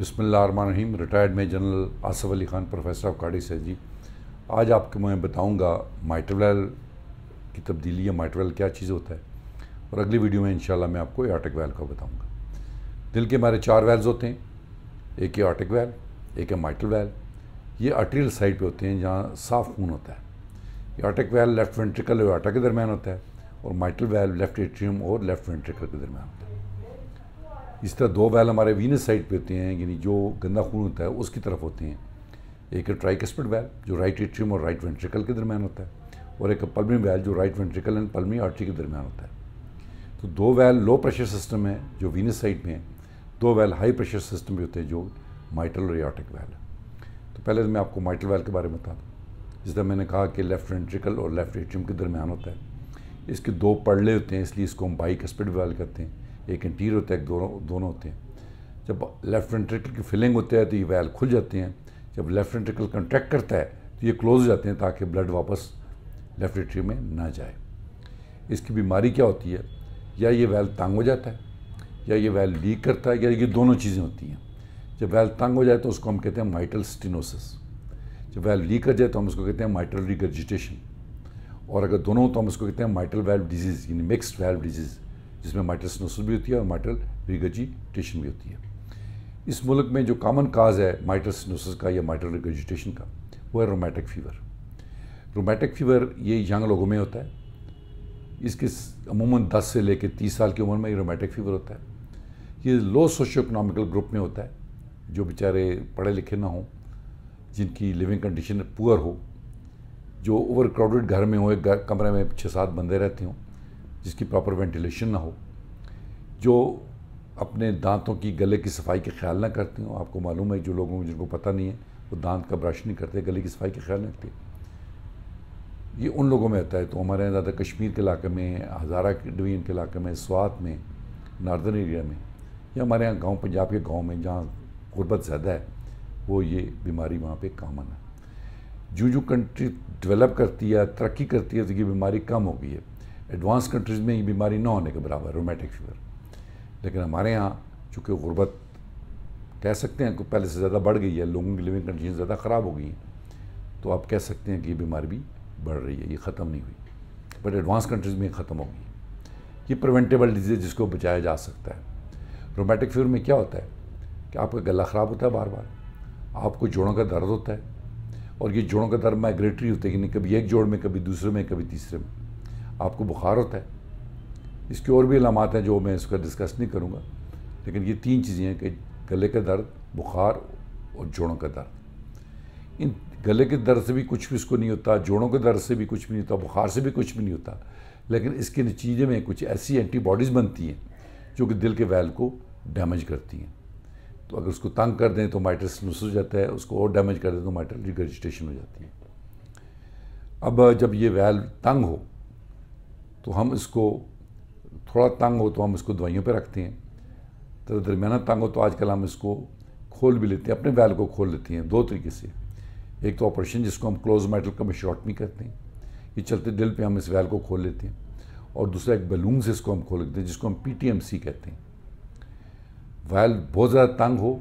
बसमीम रिटायर्ड में general Asif Ali Khan professor of cardiac है जी आज आपको मैं बताऊंगा माइट्रोवेल की तब्दीली या माइट्रोवेल क्या चीज़ होता है और अगली वीडियो में इंशाल्लाह मैं आपको आर्टिक वैल का बताऊंगा दिल के हमारे चार वैल्स होते हैं एक है आर्टिक वैल एक है माइटल वैल ये आर्टीरियल साइड पर होते हैं जहाँ साफ खून होता है आर्टिक वैल लेफ्ट वेंट्रिकल और आटा के दरमियान होता है और माइटल वैल लेफ्ट एट्रियम और लेफ्ट वेंट्रिकल के दरमियान होता है इस तरह दो वैल हमारे वीनस साइड पे होते हैं यानी जो गंदा खून होता है उसकी तरफ होते हैं एक ट्राइकस्पिड वैल जो राइट एट्रियम और राइट वेंट्रिकल के दरमियान होता है और एक पल्मी वैल जो right ventricle and pulmonary artery के दरमियान होता है तो दो वैल लो प्रेशर सिस्टम है जो वीनस साइड में है दो वैल हाई प्रेशर सिस्टम भी होते हैं जो माइटल और याटिक वैल है तो पहले तो मैं आपको माइटल वैल के बारे में बता दूँ जिस तरह मैंने कहा कि लेफ्ट वेंट्रिकल और लेफ्ट एट्रियम के दरमियान होता है इसके दो पड़ले होते हैं इसलिए इसको हम बाइक स्पीड वैल कहते हैं एक इंटीरियर होता है दोनों दोनों होते हैं जब लेफ्ट वेंट्रिकल की फिलिंग होती है तो ये वैल खुल जाते हैं जब लेफ्ट वेंट्रिकल कंट्रैक्ट करता है तो ये क्लोज हो जाते हैं ताकि ब्लड वापस लेफ्ट एट्री में ना जाए इसकी बीमारी क्या होती है या ये वैल तंग हो जाता है या ये वैल लीक करता है या ये दोनों चीज़ें होती हैं जब वैल तंग हो जाए तो उसको हम कहते हैं माइटल स्टिनोसिस जब वैल लीक कर जाए तो हम उसको कहते हैं माइटल रिगर्जिटेशन और अगर दोनों तो हम उसको कहते हैं माइटल वैल्व डिजीज़ यानी मिक्सड वैल्व डिजीज़ जिसमें माइटल नसल भी होती है और माइटल रिगजिटेशन भी होती है इस मुल्क में जो कॉमन काज है माइटल सिनोसिस का या माइटल रिगजिटेशन का वो है रोमैटिक फीवर रोमैटिक फीवर ये यंग लोगों में होता है इसके अमूमन 10 से लेकर 30 साल की उम्र में ये रोमैटिक फीवर होता है ये लो सोशो इकोनॉमिकल ग्रुप में होता है जो बेचारे पढ़े लिखे ना हों जिनकी लिविंग कंडीशन पुअर हो जो ओवर क्राउडेड घर में हो एक कमरे में छः सात बंदे रहते हों जिसकी प्रॉपर वेंटिलेशन ना हो जो अपने दांतों की गले की सफाई के ख्याल ना करते हो आपको मालूम है जो लोगों को जिनको पता नहीं है वो दांत का ब्रश नहीं करते गले की सफाई का ख्याल नहीं रखते ये उन लोगों में आता है तो हमारे यहाँ ज़्यादा कश्मीर के इलाके में हज़ारा डिवीजन के इलाके में स्वात में नार्दर्न एरिया में या हमारे यहाँ गाँव पंजाब के गाँव में जहाँ गुर्बत ज़्यादा है वो ये बीमारी वहाँ पर कामन है जो जो कंट्री डेवलप करती है तरक्की करती है तो ये बीमारी कम हो गई है एडवांस कंट्रीज़ में ये बीमारी ना होने के बराबर रोमेटिक फीवर लेकिन हमारे यहाँ चूँकि गुर्बत कह सकते हैं कि पहले से ज़्यादा बढ़ गई है लोगों की लिविंग कंडीशन ज़्यादा ख़राब हो गई हैं तो आप कह सकते हैं कि ये बीमारी भी बढ़ रही है ये ख़त्म नहीं हुई बट एडवांस कंट्रीज़ में ख़त्म हो गई ये प्रिवेंटेबल डिजीज़ जिसको बचाया जा सकता है रोमेटिक फीवर में क्या होता है कि आपका गला ख़राब होता है बार बार आपको जोड़ों का दर्द होता है और ये जोड़ों का दर्द माइग्रेटरी होता है कि नहीं कभी एक जोड़ में कभी दूसरे में कभी तीसरे में आपको बुखार होता है इसके और भी अलामत हैं जो मैं इसका डिस्कस नहीं करूँगा लेकिन ये तीन चीज़ें हैं कि गले का दर्द बुखार और जोड़ों का दर्द इन गले के दर्द से भी कुछ भी इसको नहीं होता जोड़ों के दर्द से भी कुछ भी नहीं होता बुखार से भी कुछ भी नहीं होता लेकिन इसके नतीजे में कुछ ऐसी एंटीबॉडीज़ बनती हैं जो कि दिल के वैल को डैमेज करती हैं तो अगर उसको तंग कर दें तो माइट्रस नुस हो जाता है उसको और डैमेज कर दें तो माइट्रल रिगर्जिटेशन हो जाती है अब जब ये वैल तंग हो तो हम इसको थोड़ा तंग हो तो हम इसको दवाइयों पे रखते हैं तो दरमियाना तंग हो तो आजकल हम इसको खोल भी लेते हैं अपने वैल को खोल लेते हैं दो तरीके से एक तो ऑपरेशन जिसको हम क्लोज मेटल का नहीं करते हैं ये चलते दिल पे हम इस वैल को खोल लेते हैं और दूसरा एक बैलून से इसको हम खोल लेते हैं जिसको हम पी कहते हैं वैल बहुत ज़्यादा तंग हो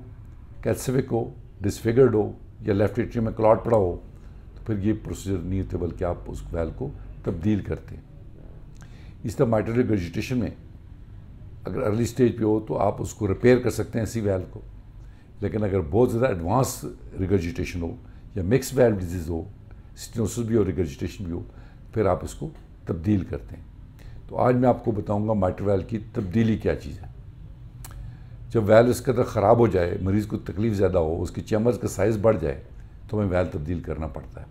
कैल्सिविक हो डिसफिगर्ड हो या लेफ्ट एट्री में क्लॉट पड़ा हो तो फिर ये प्रोसीजर नहीं होते बल्कि आप उस वैल को तब्दील करते हैं इस तरह माइटोरियल वेजिटेशन में अगर अर्ली स्टेज पे हो तो आप उसको रिपेयर कर सकते हैं सी वैल को लेकिन अगर बहुत ज़्यादा एडवांस रिगर्जिटेशन हो या मिक्स वैल डिजीज़ हो स्टिनोसिस भी हो रिगर्जिटेशन भी हो फिर आप इसको तब्दील करते हैं तो आज मैं आपको बताऊंगा माइटर की तब्दीली क्या चीज़ है जब वैल इसका तरह ख़राब हो जाए मरीज़ को तकलीफ़ ज़्यादा हो उसके चैम्बर्स का साइज़ बढ़ जाए तो हमें वैल तब्दील करना पड़ता है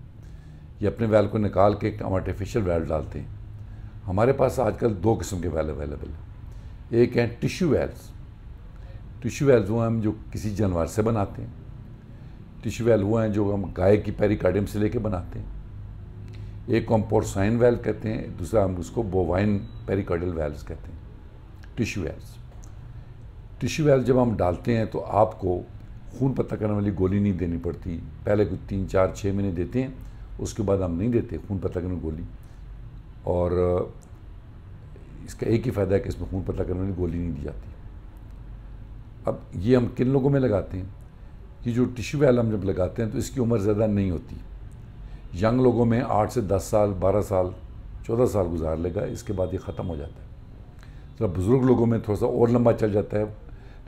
ये अपने वैल को निकाल के एक आर्टिफिशियल वैल डालते हैं हमारे पास आजकल दो किस्म के वैल अवेलेबल हैं एक हैं टिश्यू वेल्स टिश्यू वेल्स वो हम जो किसी जानवर से बनाते हैं टिश्यू वेल वो हैं जो हम गाय की पेरिकार्डियम से लेके बनाते हैं एक हम पोर्साइन वैल कहते हैं दूसरा हम उसको बोवाइन पेरिकार्डियल वैल्स कहते हैं टिश्यू वेल्स टिश्यू वेल्स जब हम डालते हैं तो आपको खून पता करने वाली गोली नहीं देनी पड़ती पहले कुछ तीन चार छः महीने देते हैं उसके बाद हम नहीं देते खून पता करने गोली और इसका एक ही फ़ायदा है कि इसमें खून पतला करने वाली गोली नहीं दी जाती अब ये हम किन लोगों में लगाते हैं कि जो टिश्यू वाला हम जब लगाते हैं तो इसकी उम्र ज़्यादा नहीं होती यंग लोगों में आठ से दस साल बारह साल चौदह साल गुजार लेगा इसके बाद ये ख़त्म हो जाता है ज़रा बुज़ुर्ग लोगों में थोड़ा सा और लंबा चल जाता है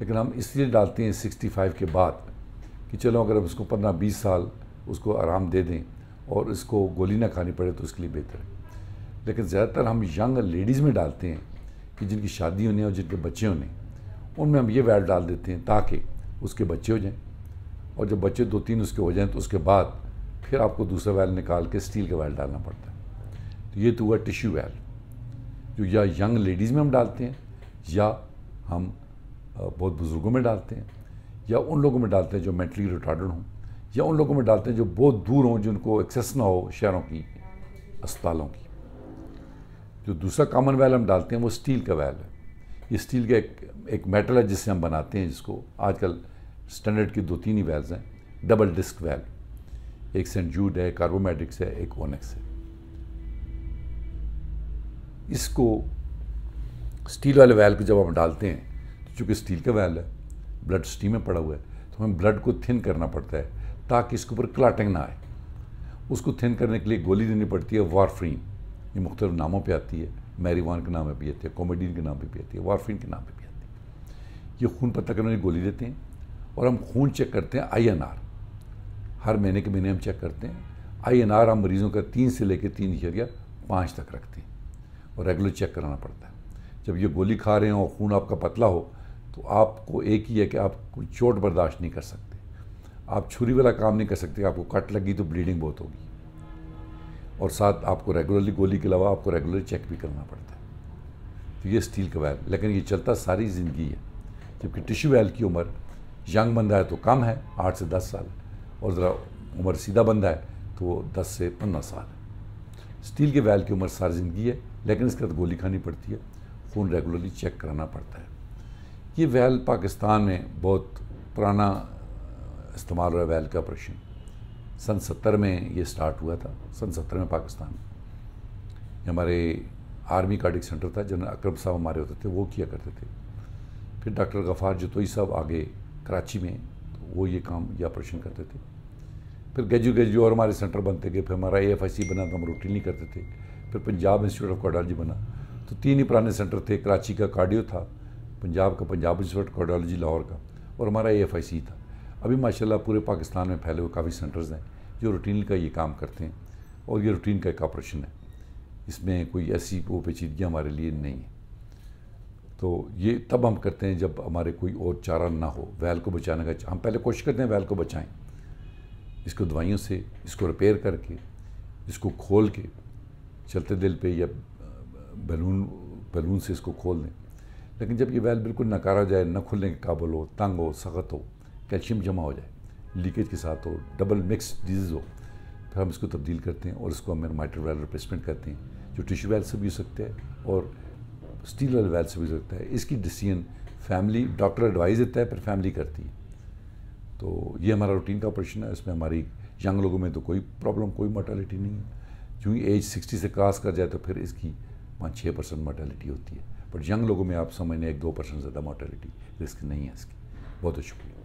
लेकिन हम इसलिए डालते हैं सिक्सटी फाइव के बाद कि चलो अगर हम इसको पंद्रह बीस साल उसको आराम दे दें और इसको गोली ना खानी पड़े तो इसके लिए बेहतर है लेकिन ज़्यादातर हम यंग लेडीज़ में डालते हैं कि जिनकी शादी होने और जिनके बच्चे होने उनमें हम ये वैल डाल देते हैं ताकि उसके बच्चे हो जाएं और जब बच्चे दो तीन उसके हो जाएं तो उसके बाद फिर आपको दूसरा वैल निकाल के स्टील का वैल डालना पड़ता है तो ये तो हुआ टिश्यू वैल जो या यंग लेडीज़ में हम डालते हैं या हम बहुत बुज़ुर्गों में डालते हैं या उन लोगों में डालते हैं जो मेंटली रिटार्डेड हों या उन लोगों में डालते हैं जो बहुत दूर हों जिनको एक्सेस ना हो शहरों की अस्पतालों की जो दूसरा कॉमन वैल हम डालते हैं वो स्टील का वैल है ये स्टील का एक एक मेटल है जिससे हम बनाते हैं जिसको आजकल स्टैंडर्ड की दो तीन ही वैल्स हैं डबल डिस्क वैल एक सेंट जूड है कार्बोमेट्रिक्स है एक ओनेक्स है इसको स्टील वाले वैल को जब हम डालते हैं तो चूँकि स्टील का वैल है ब्लड स्टीम में पड़ा हुआ है तो हमें ब्लड को थिन करना पड़ता है ताकि इसके ऊपर क्लाटिंग ना आए उसको थिन करने के लिए गोली देनी पड़ती है वारफ्रीन ये मुख्त नामों पर आती है मैरीवान के नाम पर भी आती है कॉमेडीन के नाम पर भी आती है वारफिन के नाम पर भी आती है ये खून पता करने की गोली देते हैं और हम खून चेक करते हैं आई एन आर हर महीने के महीने हम चेक करते हैं आई एन आर हम मरीजों का तीन से लेकर तीन इशरिया पाँच तक रखते हैं और रेगुलर चेक कराना पड़ता है जब ये गोली खा रहे हैं और खून आपका पतला हो तो आपको एक ही है कि आप कोई चोट बर्दाश्त नहीं कर सकते आप छुरी वाला काम नहीं कर सकते आपको कट लगी तो ब्लीडिंग बहुत होगी और साथ आपको रेगुलरली गोली के अलावा आपको रेगुलरली चेक भी करना पड़ता है तो ये स्टील का वैल लेकिन ये चलता सारी ज़िंदगी है जबकि टिश्यू वैल की उम्र यंग बंदा है तो कम है आठ से दस साल और ज़रा उम्र सीधा बंदा है तो दस से पंद्रह साल है स्टील के वैल की उम्र सारी ज़िंदगी है लेकिन इसके बाद गोली खानी पड़ती है खून रेगुलरली चेक कराना पड़ता है ये वैल पाकिस्तान में बहुत पुराना इस्तेमाल हो रहा है वैल का ऑपरेशन सन सत्तर में ये स्टार्ट हुआ था सन सत्तर में पाकिस्तान ये हमारे आर्मी कार्डिक सेंटर था जनरल अक्रम साहब हमारे होते थे वो किया करते थे फिर डॉक्टर गफ़ार जतोई साहब आगे कराची में तो वो ये काम ये ऑपरेशन करते थे फिर गेजू गेजू और हमारे सेंटर बनते गए फिर हमारा ए एफ आई सी बना तो हम रोटी नहीं करते थे फिर पंजाब इंस्टीट्यूट ऑफ कार्डोलॉजी बना तो तीन ही पुराने सेंटर थे कराची का कार्डियो था पंजाब का Punjab institute of cardiology Lahore का और हमारा ए एफ आई सी था अभी माशाल्लाह पूरे पाकिस्तान में फैले हुए काफ़ी सेंटर्स हैं जो रूटीन का ये काम करते हैं और ये रूटीन का एक ऑपरेशन है इसमें कोई ऐसी वो पेचीदगियाँ हमारे लिए नहीं है तो ये तब हम करते हैं जब हमारे कोई और चारा ना हो वैल को बचाने का हम पहले कोशिश करते हैं वैल को बचाएँ इसको दवाइयों से इसको रिपेयर करके इसको खोल के चलते दिल पर या बैलून बैलून से इसको खोल दें लेकिन जब ये वैल बिल्कुल नकारा जाए न खुलने के काबुल हो तंग हो सख्त हो कैल्शियम जमा हो जाए लीकेज के साथ हो डबल मिक्स डिजीज़ हो फिर हम इसको तब्दील करते हैं और इसको हम माइट्रो वैल रिप्लेसमेंट करते हैं जो टिश्यू वैल से भी हो सकता है और स्टील वाले वैल से भी हो सकता है इसकी डिसीजन फैमिली डॉक्टर एडवाइस देता है पर फैमिली करती है तो ये हमारा रूटीन का ऑपरेशन है इसमें हमारी यंग लोगों में तो कोई प्रॉब्लम कोई मोर्टेलिटी नहीं है क्योंकि एज सिक्सटी से क्रॉस कर जाए तो फिर इसकी पाँच छः परसेंट मोर्टेलिटी होती है बट यंग लोगों में आप समझने एक दो परसेंट ज़्यादा मोर्टेलिटी रिस्क नहीं है इसकी बहुत बहुत शुक्रिया